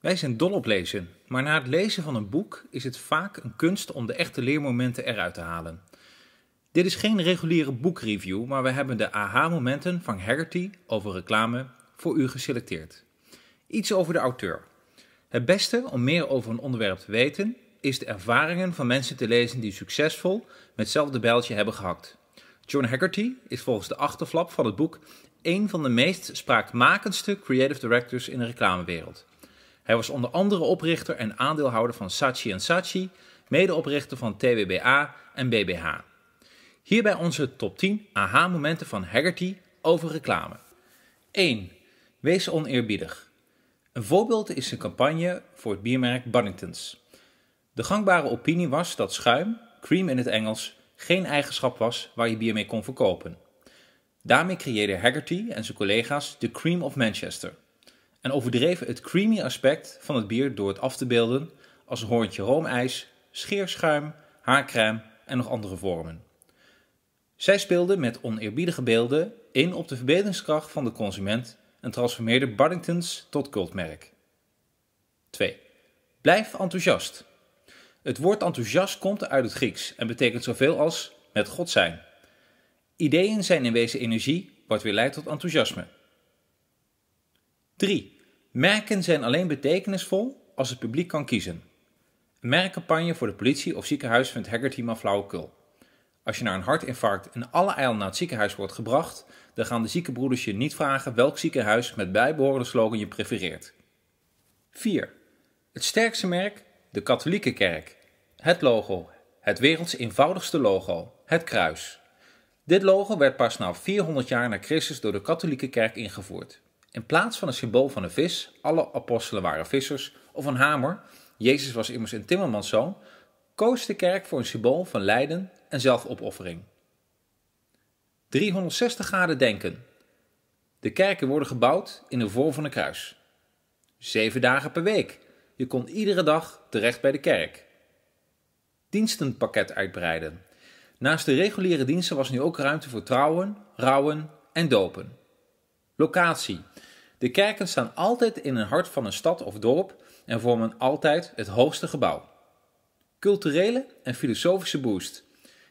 Wij zijn dol op lezen, maar na het lezen van een boek is het vaak een kunst om de echte leermomenten eruit te halen. Dit is geen reguliere boekreview, maar we hebben de aha-momenten van Haggerty over reclame voor u geselecteerd. Iets over de auteur. Het beste om meer over een onderwerp te weten is de ervaringen van mensen te lezen die succesvol met hetzelfde bijltje hebben gehakt. John Haggerty is volgens de achterflap van het boek een van de meest spraakmakendste creative directors in de reclamewereld. Hij was onder andere oprichter en aandeelhouder van Saatchi Sachi, medeoprichter van TWBA en BBH. Hierbij onze top 10 aha-momenten van Haggerty over reclame. 1. Wees oneerbiedig. Een voorbeeld is een campagne voor het biermerk Bunningtons. De gangbare opinie was dat schuim, cream in het Engels, geen eigenschap was waar je bier mee kon verkopen. Daarmee creëerde Haggerty en zijn collega's de Cream of Manchester – en overdreven het creamy aspect van het bier door het af te beelden als een hoortje roomijs, scheerschuim, haarcrème en nog andere vormen. Zij speelden met oneerbiedige beelden in op de verbedingskracht van de consument en transformeerde Barringtons tot cultmerk. 2. Blijf enthousiast. Het woord enthousiast komt uit het Grieks en betekent zoveel als met God zijn. Ideeën zijn in wezen energie, wat weer leidt tot enthousiasme. 3. Merken zijn alleen betekenisvol als het publiek kan kiezen. Een merkcampagne voor de politie of ziekenhuis vindt Haggerty maar flauwekul. Als je naar een hartinfarct in alle eilanden naar het ziekenhuis wordt gebracht, dan gaan de zieke broeders je niet vragen welk ziekenhuis met bijbehorende slogan je prefereert. 4. Het sterkste merk, de katholieke kerk. Het logo, het werelds eenvoudigste logo, het kruis. Dit logo werd pas na 400 jaar na Christus door de katholieke kerk ingevoerd. In plaats van een symbool van een vis, alle apostelen waren vissers, of een hamer, Jezus was immers een timmermanszoon, koos de kerk voor een symbool van lijden en zelfopoffering. 360 graden denken. De kerken worden gebouwd in de vorm van een kruis. Zeven dagen per week. Je kon iedere dag terecht bij de kerk. Dienstenpakket uitbreiden. Naast de reguliere diensten was nu ook ruimte voor trouwen, rouwen en dopen. Locatie. De kerken staan altijd in het hart van een stad of dorp en vormen altijd het hoogste gebouw. Culturele en filosofische boost.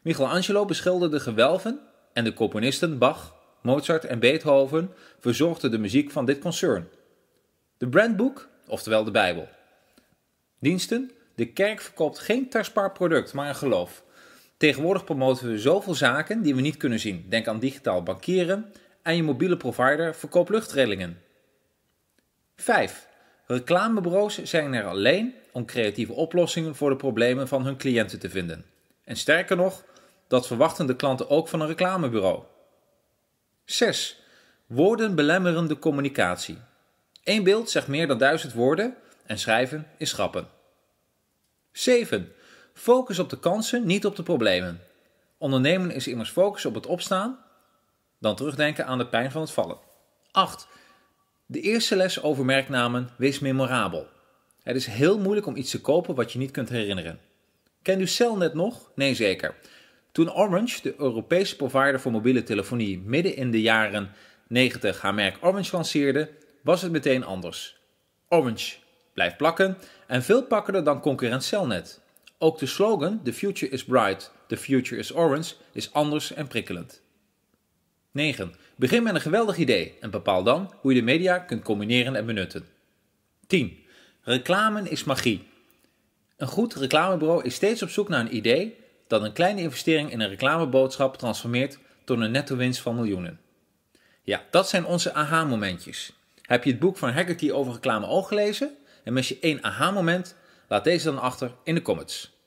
Michelangelo beschilderde gewelven en de componisten Bach, Mozart en Beethoven verzorgden de muziek van dit concern. De brandboek, oftewel de Bijbel. Diensten. De kerk verkoopt geen tastbaar product, maar een geloof. Tegenwoordig promoten we zoveel zaken die we niet kunnen zien. Denk aan digitaal bankieren, aan je mobiele provider verkoop luchtrillingen. 5. Reclamebureaus zijn er alleen om creatieve oplossingen voor de problemen van hun cliënten te vinden. En sterker nog, dat verwachten de klanten ook van een reclamebureau. 6. Woorden belemmeren de communicatie. Eén beeld zegt meer dan duizend woorden en schrijven is schrappen. 7. Focus op de kansen, niet op de problemen. Ondernemen is immers focus op het opstaan dan terugdenken aan de pijn van het vallen. 8. De eerste les over merknamen wees memorabel. Het is heel moeilijk om iets te kopen wat je niet kunt herinneren. Kent u Celnet nog? Nee, zeker. Toen Orange, de Europese provider voor mobiele telefonie, midden in de jaren 90 haar merk Orange lanceerde, was het meteen anders. Orange blijft plakken en veel pakkender dan concurrent Celnet. Ook de slogan The future is bright, the future is orange is anders en prikkelend. 9. Begin met een geweldig idee en bepaal dan hoe je de media kunt combineren en benutten. 10. Reclame is magie. Een goed reclamebureau is steeds op zoek naar een idee dat een kleine investering in een reclameboodschap transformeert tot een netto winst van miljoenen. Ja, dat zijn onze aha-momentjes. Heb je het boek van Hackerty over reclame al gelezen en mis je één aha-moment? Laat deze dan achter in de comments.